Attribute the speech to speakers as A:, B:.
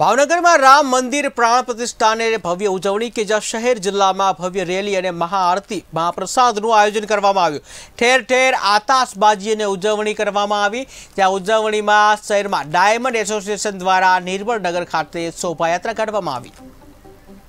A: ભાવનગરમાં રામ મંદિર પ્રાણ પ્રતિષ્ઠાને ભવ્ય ઉજવણી કે જ્યાં શહેર જિલ્લામાં ભવ્ય રેલી અને મહાઆરતી મહાપ્રસાદનું આયોજન કરવામાં આવ્યું ઠેર ઠેર આતાશબાજી અને ઉજવણી કરવામાં આવી ત્યાં ઉજવણીમાં શહેરમાં ડાયમંડ એસોસિએશન દ્વારા નિર્મળનગર ખાતે શોભાયાત્રા કાઢવામાં આવી